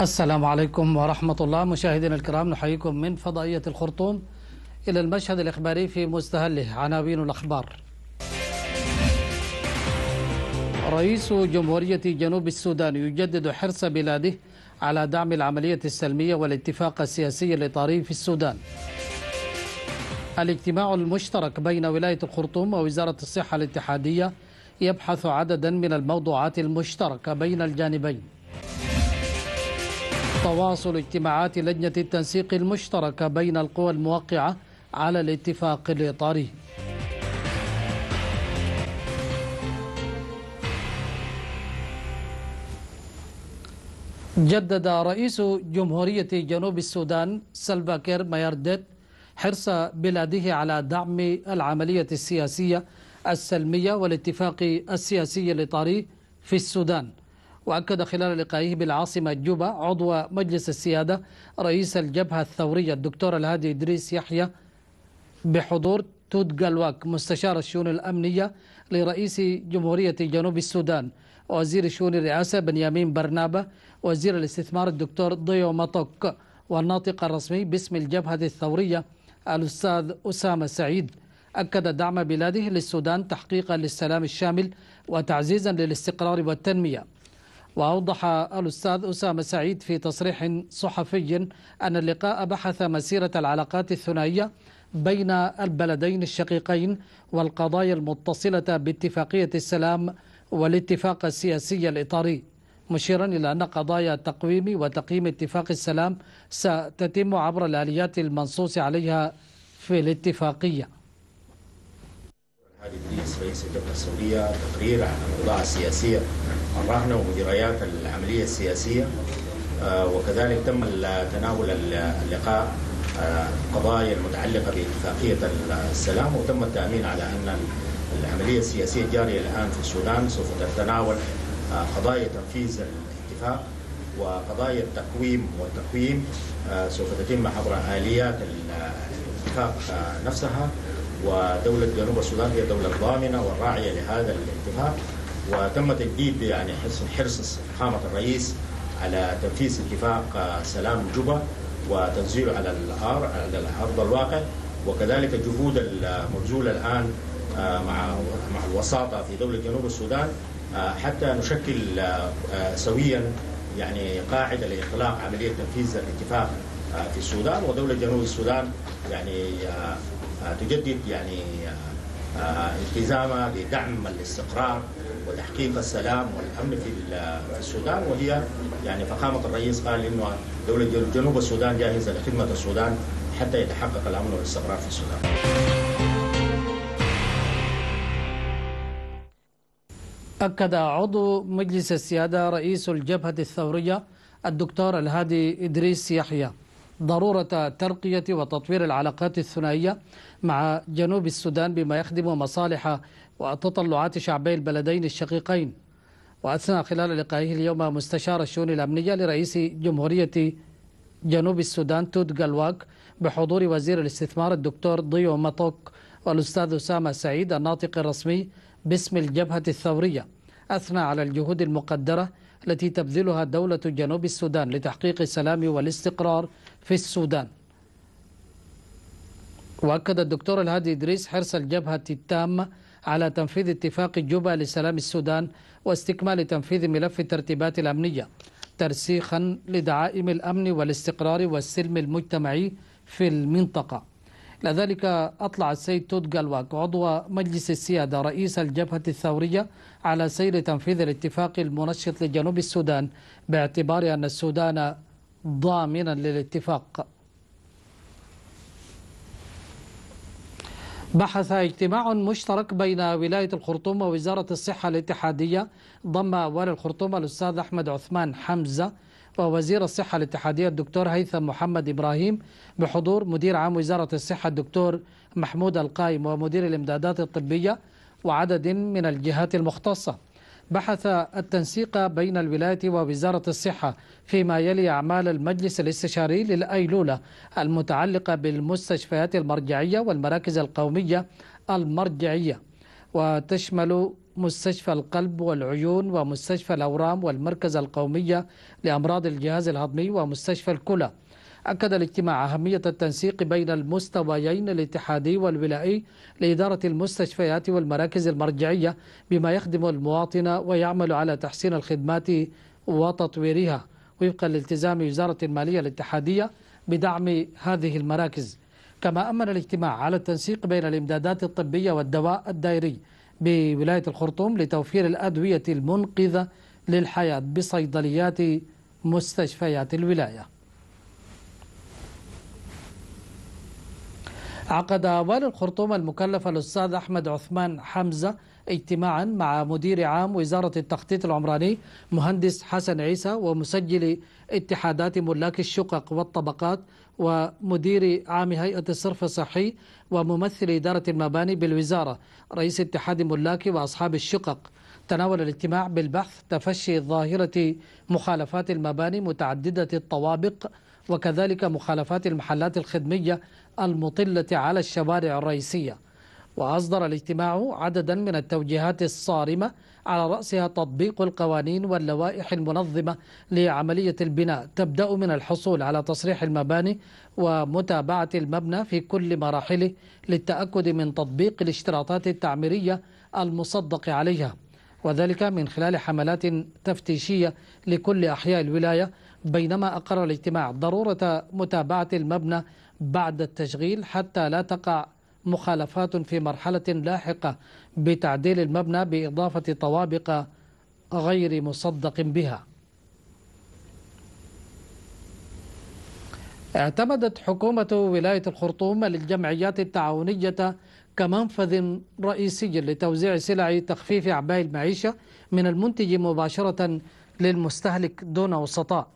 السلام عليكم ورحمة الله مشاهدينا الكرام نحييكم من فضائية الخرطوم إلى المشهد الإخباري في مستهله عناوين الأخبار رئيس جمهورية جنوب السودان يجدد حرص بلاده على دعم العملية السلمية والاتفاق السياسي الإطاري في السودان الاجتماع المشترك بين ولاية الخرطوم ووزارة الصحة الاتحادية يبحث عددا من الموضوعات المشتركة بين الجانبين تواصل اجتماعات لجنة التنسيق المشتركة بين القوى الموقعة على الاتفاق الإطاري جدد رئيس جمهورية جنوب السودان سلفا كير مايردت حرص بلاده على دعم العملية السياسية السلمية والاتفاق السياسي الإطاري في السودان وأكد خلال لقائه بالعاصمة جوبا عضو مجلس السيادة رئيس الجبهة الثورية الدكتور الهادي إدريس يحيى بحضور تود جالواك مستشار الشؤون الأمنية لرئيس جمهورية جنوب السودان وزير شؤون الرئاسة بنيامين برنابة وزير الاستثمار الدكتور ضيو مطوك والناطق الرسمي باسم الجبهة الثورية الأستاذ أسامة سعيد أكد دعم بلاده للسودان تحقيقا للسلام الشامل وتعزيزا للاستقرار والتنمية وأوضح الأستاذ أسامة سعيد في تصريح صحفي أن اللقاء بحث مسيرة العلاقات الثنائية بين البلدين الشقيقين والقضايا المتصلة باتفاقية السلام والاتفاق السياسي الإطاري مشيرا إلى أن قضايا تقويم وتقييم اتفاق السلام ستتم عبر الآليات المنصوص عليها في الاتفاقية الحالي بالرئيس رئيس تقرير عن الأوضاع السياسية الرهن ومجريات العملية السياسية آه، وكذلك تم تناول اللقاء آه، قضايا المتعلقة باتفاقية السلام وتم التأمين على أن العملية السياسية الجارية الآن في السودان سوف تتناول آه، قضايا تنفيذ الاتفاق وقضايا التقويم والتقويم سوف تتم عبر آليات الاتفاق نفسها ودولة جنوب السودان هي دولة ضامنة والراعية لهذا الاتفاق وتم تجديد يعني حرص فخامة الرئيس على تنفيذ اتفاق آه، سلام جوبا وتنزيله على الأرض على أرض الواقع وكذلك الجهود المبذولة الآن آه، مع مع الوساطة في دولة جنوب السودان آه، حتى نشكل سويا يعني قاعدة لإخلاق عملية تنفيذ الاتفاق في السودان ودولة جنوب السودان يعني تجدد يعني التزامها بدعم الاستقرار وتحقيق السلام والامن في السودان وهي يعني فخامه الرئيس قال انه دوله جنوب السودان جاهزه لخدمه السودان حتى يتحقق الامن والاستقرار في السودان. أكد عضو مجلس السيادة رئيس الجبهة الثورية الدكتور الهادي إدريس يحيى ضرورة ترقية وتطوير العلاقات الثنائية مع جنوب السودان بما يخدم مصالح وتطلعات شعبي البلدين الشقيقين وأثنى خلال لقائه اليوم مستشار الشؤون الأمنية لرئيس جمهورية جنوب السودان تود جلواك بحضور وزير الاستثمار الدكتور ضيو مطوك والأستاذ أسامة سعيد الناطق الرسمي باسم الجبهة الثورية أثنى على الجهود المقدرة التي تبذلها دولة جنوب السودان لتحقيق السلام والاستقرار في السودان وأكد الدكتور الهادي إدريس حرص الجبهة التامة على تنفيذ اتفاق جوبا لسلام السودان واستكمال تنفيذ ملف الترتيبات الأمنية ترسيخا لدعائم الأمن والاستقرار والسلم المجتمعي في المنطقة لذلك أطلع السيد تود قلواك عضو مجلس السيادة رئيس الجبهة الثورية على سير تنفيذ الاتفاق المنشط لجنوب السودان باعتبار أن السودان ضامنا للاتفاق بحث اجتماع مشترك بين ولاية الخرطوم ووزارة الصحة الاتحادية ضم والي الخرطوم الأستاذ أحمد عثمان حمزة ووزير الصحة الاتحادية الدكتور هيثم محمد إبراهيم بحضور مدير عام وزارة الصحة الدكتور محمود القايم ومدير الإمدادات الطبية وعدد من الجهات المختصة بحث التنسيق بين الولاية ووزارة الصحة فيما يلي أعمال المجلس الاستشاري للأيلولة المتعلقة بالمستشفيات المرجعية والمراكز القومية المرجعية وتشمل مستشفى القلب والعيون ومستشفى الأورام والمركز القومية لأمراض الجهاز الهضمي ومستشفى الكلى أكد الاجتماع أهمية التنسيق بين المستويين الاتحادي والولائي لإدارة المستشفيات والمراكز المرجعية بما يخدم المواطن ويعمل على تحسين الخدمات وتطويرها وفقا لالتزام وزارة المالية الاتحادية بدعم هذه المراكز كما أمن الاجتماع على التنسيق بين الإمدادات الطبية والدواء الدائري بولاية الخرطوم لتوفير الأدوية المنقذة للحياة بصيدليات مستشفيات الولايه عقد والي الخرطوم المكلف الأستاذ أحمد عثمان حمزة اجتماعا مع مدير عام وزارة التخطيط العمراني مهندس حسن عيسى ومسجل اتحادات ملاك الشقق والطبقات ومدير عام هيئة الصرف الصحي وممثل إدارة المباني بالوزارة رئيس اتحاد ملاك وأصحاب الشقق تناول الاجتماع بالبحث تفشي ظاهرة مخالفات المباني متعددة الطوابق وكذلك مخالفات المحلات الخدمية المطلة على الشوارع الرئيسية وأصدر الاجتماع عددا من التوجيهات الصارمة على رأسها تطبيق القوانين واللوائح المنظمة لعملية البناء تبدأ من الحصول على تصريح المباني ومتابعة المبنى في كل مراحله للتأكد من تطبيق الاشتراطات التعميرية المصدق عليها وذلك من خلال حملات تفتيشية لكل أحياء الولاية بينما أقر الاجتماع ضرورة متابعة المبنى بعد التشغيل حتى لا تقع مخالفات في مرحلة لاحقة بتعديل المبنى بإضافة طوابق غير مصدق بها اعتمدت حكومة ولاية الخرطوم للجمعيات التعاونية كمنفذ رئيسي لتوزيع سلع تخفيف أعباء المعيشة من المنتج مباشرة للمستهلك دون وسطاء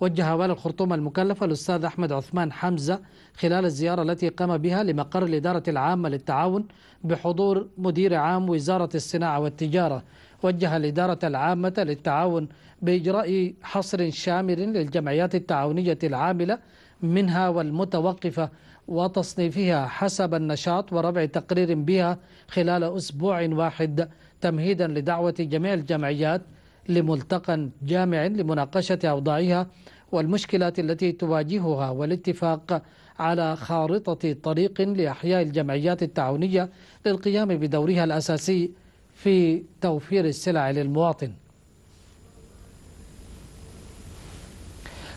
وجه والي الخرطوم المكلف الأستاذ أحمد عثمان حمزة خلال الزيارة التي قام بها لمقر الإدارة العامة للتعاون بحضور مدير عام وزارة الصناعة والتجارة وجه الإدارة العامة للتعاون بإجراء حصر شامل للجمعيات التعاونية العاملة منها والمتوقفة وتصنيفها حسب النشاط ورفع تقرير بها خلال أسبوع واحد تمهيدا لدعوة جميع الجمعيات لملتقى جامع لمناقشة أوضاعها والمشكلات التي تواجهها والاتفاق على خارطة طريق لإحياء الجمعيات التعاونية للقيام بدورها الأساسي في توفير السلع للمواطن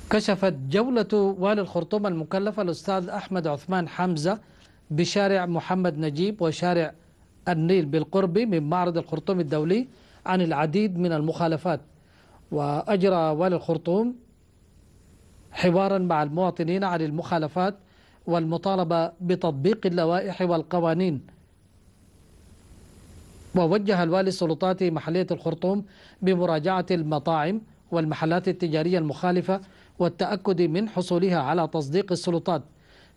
كشفت جولة والي الخرطوم المكلفة الأستاذ أحمد عثمان حمزة بشارع محمد نجيب وشارع النيل بالقرب من معرض الخرطوم الدولي عن العديد من المخالفات وأجرى والي الخرطوم حوارا مع المواطنين عن المخالفات والمطالبة بتطبيق اللوائح والقوانين ووجه الوالي السلطات محلية الخرطوم بمراجعة المطاعم والمحلات التجارية المخالفة والتأكد من حصولها على تصديق السلطات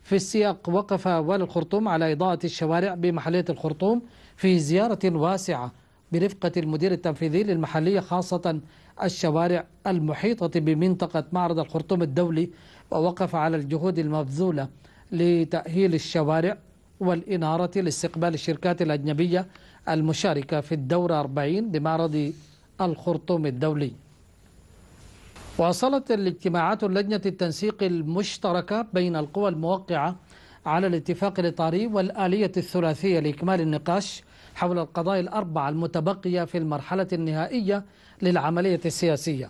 في السياق وقف والي الخرطوم على إضاءة الشوارع بمحلية الخرطوم في زيارة واسعة برفقة المدير التنفيذي للمحلية خاصة الشوارع المحيطة بمنطقة معرض الخرطوم الدولي ووقف على الجهود المبذولة لتأهيل الشوارع والإنارة لاستقبال الشركات الأجنبية المشاركة في الدورة 40 لمعرض الخرطوم الدولي واصلت الاجتماعات اللجنه التنسيق المشتركة بين القوى الموقعة على الاتفاق الإطاري والآلية الثلاثية لإكمال النقاش حول القضايا الأربعة المتبقية في المرحلة النهائية للعملية السياسية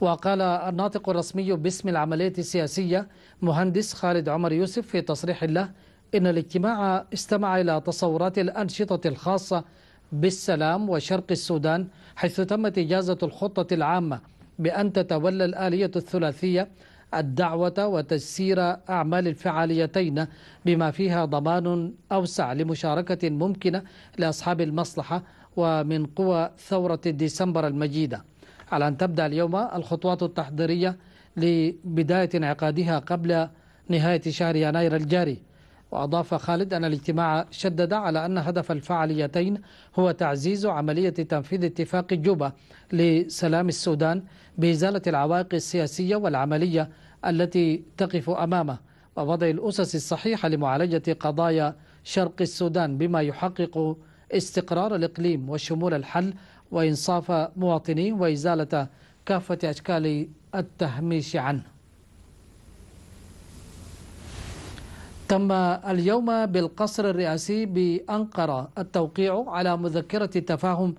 وقال الناطق الرسمي باسم العملية السياسية مهندس خالد عمر يوسف في تصريح له إن الاجتماع استمع إلى تصورات الأنشطة الخاصة بالسلام وشرق السودان حيث تمت إجازة الخطة العامة بأن تتولى الآلية الثلاثية الدعوة وتجسير أعمال الفعاليتين بما فيها ضمان أوسع لمشاركة ممكنة لأصحاب المصلحة ومن قوى ثورة ديسمبر المجيدة على أن تبدأ اليوم الخطوات التحضيرية لبداية انعقادها قبل نهاية شهر يناير الجاري وأضاف خالد أن الاجتماع شدد على أن هدف الفعاليتين هو تعزيز عملية تنفيذ اتفاق جوبا لسلام السودان بإزالة العوائق السياسية والعملية التي تقف أمامه ووضع الأسس الصحيحة لمعالجة قضايا شرق السودان بما يحقق استقرار الإقليم وشمول الحل وإنصاف مواطنيه وإزالة كافة أشكال التهميش عنه تم اليوم بالقصر الرئاسي بأنقرة التوقيع على مذكرة تفاهم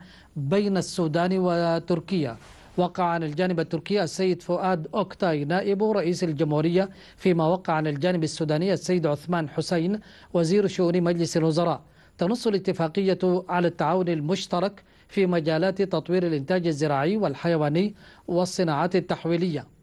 بين السودان وتركيا وقع عن الجانب التركي السيد فؤاد أوكتاي نائب رئيس الجمهورية فيما وقع عن الجانب السوداني السيد عثمان حسين وزير شؤون مجلس الوزراء تنص الاتفاقية على التعاون المشترك في مجالات تطوير الإنتاج الزراعي والحيواني والصناعات التحويلية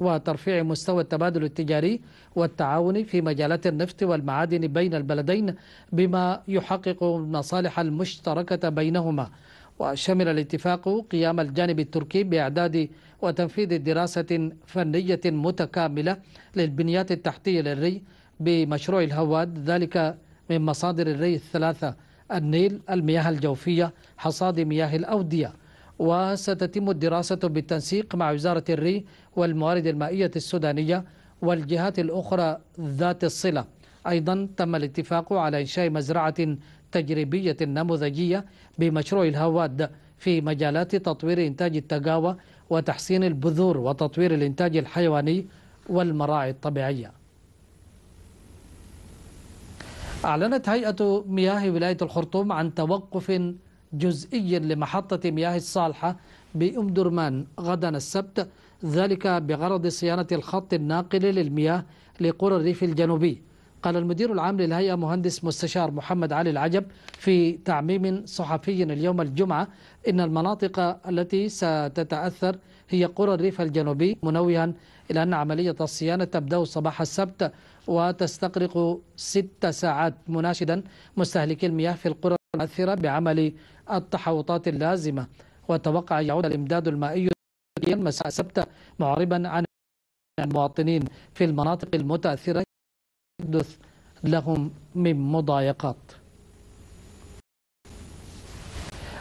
وترفيع مستوى التبادل التجاري والتعاون في مجالات النفط والمعادن بين البلدين بما يحقق المصالح المشتركة بينهما وشمل الاتفاق قيام الجانب التركي بإعداد وتنفيذ دراسة فنية متكاملة للبنيات التحتية للري بمشروع الهواد ذلك من مصادر الري الثلاثة النيل المياه الجوفية حصاد مياه الأودية وستتم الدراسة بالتنسيق مع وزارة الري والموارد المائية السودانية والجهات الأخرى ذات الصلة أيضا تم الاتفاق على إنشاء مزرعة تجريبية نموذجية بمشروع الهواد في مجالات تطوير إنتاج التقاوى وتحسين البذور وتطوير الإنتاج الحيواني والمراعي الطبيعية أعلنت هيئة مياه ولاية الخرطوم عن توقف جزئي لمحطة مياه الصالحة بأم درمان غدا السبت ذلك بغرض صيانة الخط الناقل للمياه لقرى الريف الجنوبي قال المدير العام للهيئة مهندس مستشار محمد علي العجب في تعميم صحفي اليوم الجمعة إن المناطق التي ستتأثر هي قرى الريف الجنوبي منوها إلى أن عملية الصيانة تبدأ صباح السبت وتستغرق ست ساعات مناشدا مستهلكي المياه في القرى مؤثرة بعمل التحوطات اللازمة وتوقع يعود الإمداد المائي مساء السبت معربا عن المواطنين في المناطق المتأثرة يحدث لهم من مضايقات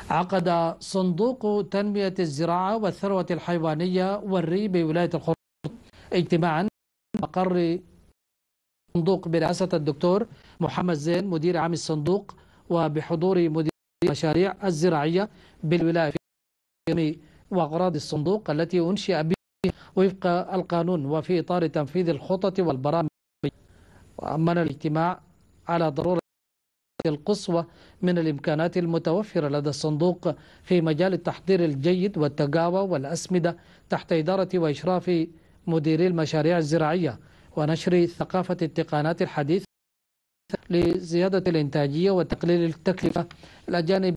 عقد صندوق تنمية الزراعة والثروة الحيوانية والري بولاية الخرطوم اجتماعا مقر صندوق برئاسة الدكتور محمد زين مدير عام الصندوق وبحضور مدير المشاريع الزراعية بالولاية في وأغراض الصندوق التي أنشئ به وفق القانون وفي إطار تنفيذ الخطط والبرامج وأمن الاجتماع على ضرورة القصوى من الإمكانات المتوفرة لدى الصندوق في مجال التحضير الجيد والتقاوى والأسمدة تحت إدارة وإشراف مديري المشاريع الزراعية ونشر ثقافة التقانات الحديثة لزيادة الإنتاجية وتقليل التكلفة الأجانب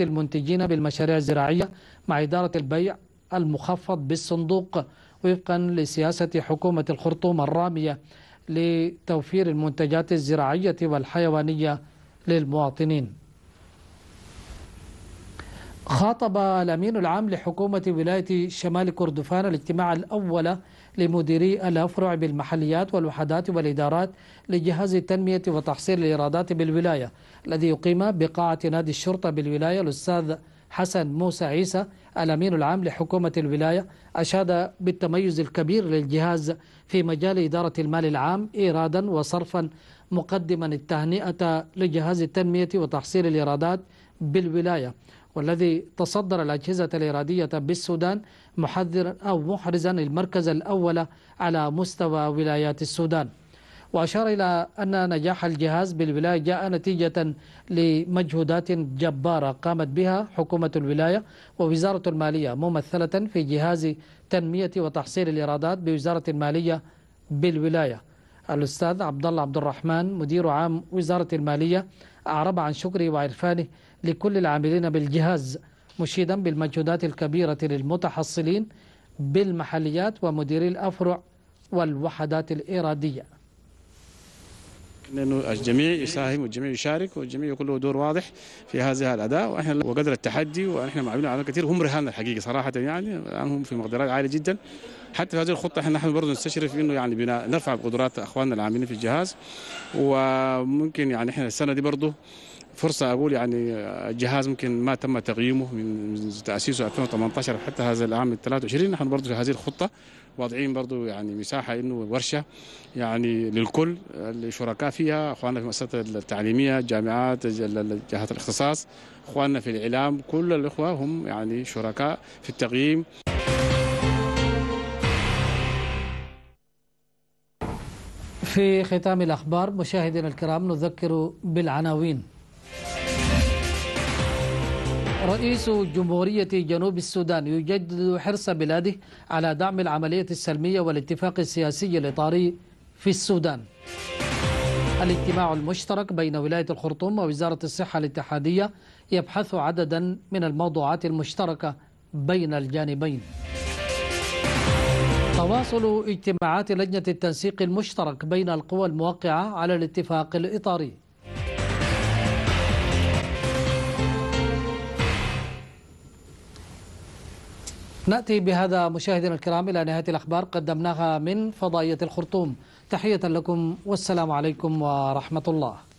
المنتجين بالمشاريع الزراعية مع إدارة البيع المخفض بالصندوق وفقا لسياسة حكومة الخرطوم الرامية لتوفير المنتجات الزراعية والحيوانية للمواطنين خاطب الأمين العام لحكومة ولاية شمال كردفان الاجتماع الأول لمديري الأفرع بالمحليات والوحدات والإدارات لجهاز التنمية وتحصيل الإيرادات بالولاية الذي يقيم بقاعة نادي الشرطة بالولاية الأستاذ حسن موسى عيسى الأمين العام لحكومة الولاية أشاد بالتميز الكبير للجهاز في مجال إدارة المال العام إيرادا وصرفا مقدما التهنئة لجهاز التنمية وتحصيل الإيرادات بالولاية والذي تصدر الأجهزة الإرادية بالسودان محذرا أو محرزا المركز الأول على مستوى ولايات السودان وأشار إلى أن نجاح الجهاز بالولاية جاء نتيجة لمجهودات جبارة قامت بها حكومة الولاية ووزارة المالية ممثلة في جهاز تنمية وتحصيل الإيرادات بوزارة المالية بالولاية الأستاذ عبد الله عبد الرحمن مدير عام وزارة المالية أعرب عن شكره وعرفانه لكل العاملين بالجهاز مشيدا بالمجهودات الكبيرة للمتحصلين بالمحليات ومديري الأفرع والوحدات الإرادية لانه الجميع يساهم والجميع يشارك والجميع يكون له دور واضح في هذا الاداء واحنا وقدر التحدي واحنا معاملين على كثير هم رهاننا الحقيقه صراحه يعني الان هم في مقدرات عاليه جدا حتى في هذه الخطه احنا نحن برضه نستشرف انه يعني بنا نرفع قدرات اخواننا العاملين في الجهاز وممكن يعني احنا السنه دي برضه فرصه اقول يعني آه، الجهاز ممكن ما تم تقييمه من تاسيسه 2018 حتى هذا العام 23 نحن برضه في هذه الخطه واضعين برضه يعني مساحه انه ورشه يعني للكل الشركاء آه، فيها اخواننا في المؤسسات التعليميه الجامعات جهات الاختصاص اخواننا في الاعلام كل الاخوه هم يعني شركاء في التقييم في ختام الأخبار مشاهدينا الكرام نذكر بالعناوين رئيس جمهورية جنوب السودان يجدد حرص بلاده على دعم العملية السلمية والاتفاق السياسي الإطاري في السودان الاجتماع المشترك بين ولاية الخرطوم ووزارة الصحة الاتحادية يبحث عددا من الموضوعات المشتركة بين الجانبين تواصل اجتماعات لجنة التنسيق المشترك بين القوى الموقعة على الاتفاق الإطاري نأتي بهذا مشاهدينا الكرام إلى نهاية الأخبار قدمناها من فضائية الخرطوم تحية لكم والسلام عليكم ورحمة الله